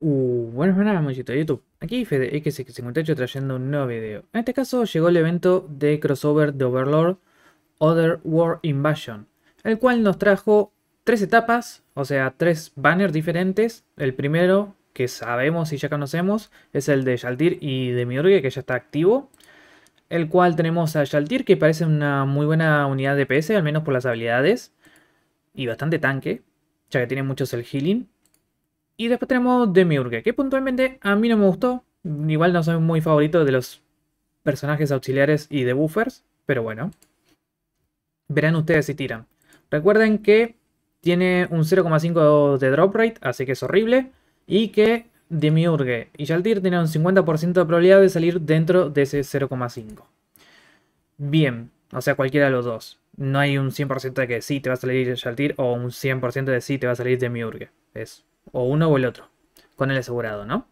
Uh, buenas, buenas, muchachos de YouTube. Aquí FedeX58 trayendo un nuevo video. En este caso llegó el evento de crossover de Overlord Other War Invasion, el cual nos trajo tres etapas, o sea, tres banners diferentes. El primero, que sabemos y ya conocemos, es el de Shaltir y de Miurge, que ya está activo. El cual tenemos a Shaltir, que parece una muy buena unidad de PS, al menos por las habilidades. Y bastante tanque, ya que tiene muchos el healing. Y después tenemos Demiurge, que puntualmente a mí no me gustó. Igual no soy muy favorito de los personajes auxiliares y de buffers, pero bueno. Verán ustedes si tiran. Recuerden que tiene un 0,5 de drop rate, así que es horrible. Y que Demiurge y Shaltir tienen un 50% de probabilidad de salir dentro de ese 0,5. Bien, o sea, cualquiera de los dos. No hay un 100% de que sí te va a salir Shaltir o un 100% de sí te va a salir Demiurge. Es o uno o el otro, con el asegurado, ¿no?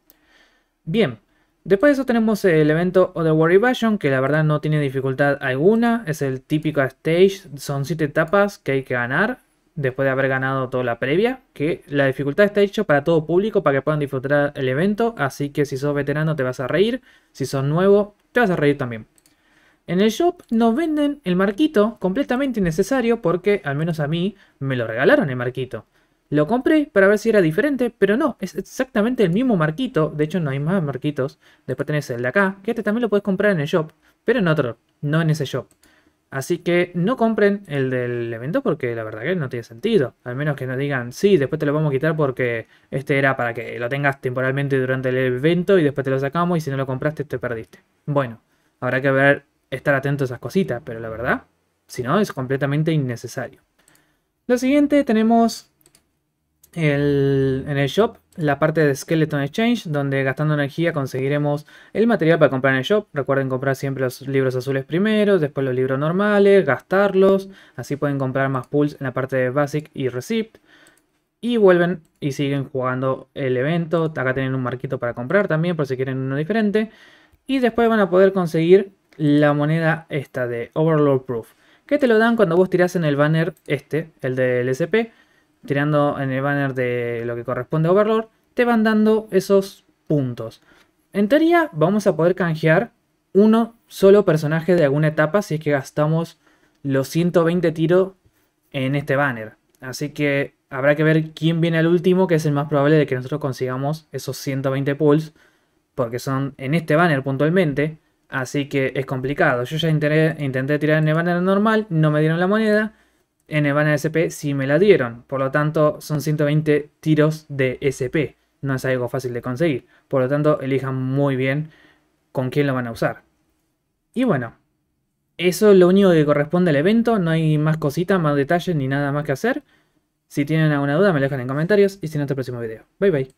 Bien, después de eso tenemos el evento Otherworld Invasion, que la verdad no tiene dificultad alguna, es el típico stage, son 7 etapas que hay que ganar, después de haber ganado toda la previa, que la dificultad está hecho para todo público, para que puedan disfrutar el evento, así que si sos veterano te vas a reír, si sos nuevo te vas a reír también. En el shop nos venden el marquito completamente innecesario porque al menos a mí me lo regalaron el marquito. Lo compré para ver si era diferente, pero no, es exactamente el mismo marquito. De hecho, no hay más marquitos. Después tenés el de acá, que este también lo puedes comprar en el shop, pero en otro, no en ese shop. Así que no compren el del evento porque la verdad que no tiene sentido. Al menos que nos digan, sí, después te lo vamos a quitar porque este era para que lo tengas temporalmente durante el evento y después te lo sacamos y si no lo compraste te perdiste. Bueno, habrá que ver, estar atento a esas cositas, pero la verdad, si no, es completamente innecesario. Lo siguiente tenemos en el shop la parte de Skeleton Exchange, donde gastando energía conseguiremos el material para comprar en el shop. Recuerden comprar siempre los libros azules primero, después los libros normales, gastarlos. Así pueden comprar más pools en la parte de Basic y Receipt. Y vuelven y siguen jugando el evento. Acá tienen un marquito para comprar también, por si quieren uno diferente. Y después van a poder conseguir la moneda esta de Overlord Proof. Que te lo dan cuando vos tiras en el banner este, el del SP tirando en el banner de lo que corresponde a Overlord, te van dando esos puntos. En teoría vamos a poder canjear uno solo personaje de alguna etapa si es que gastamos los 120 tiros en este banner. Así que habrá que ver quién viene al último, que es el más probable de que nosotros consigamos esos 120 pulls, porque son en este banner puntualmente, así que es complicado. Yo ya intenté, intenté tirar en el banner normal, no me dieron la moneda, en el de SP si me la dieron. Por lo tanto, son 120 tiros de SP. No es algo fácil de conseguir. Por lo tanto, elijan muy bien con quién lo van a usar. Y bueno, eso es lo único que corresponde al evento. No hay más cositas, más detalles ni nada más que hacer. Si tienen alguna duda me dejan en comentarios y si no, hasta el próximo video. Bye bye.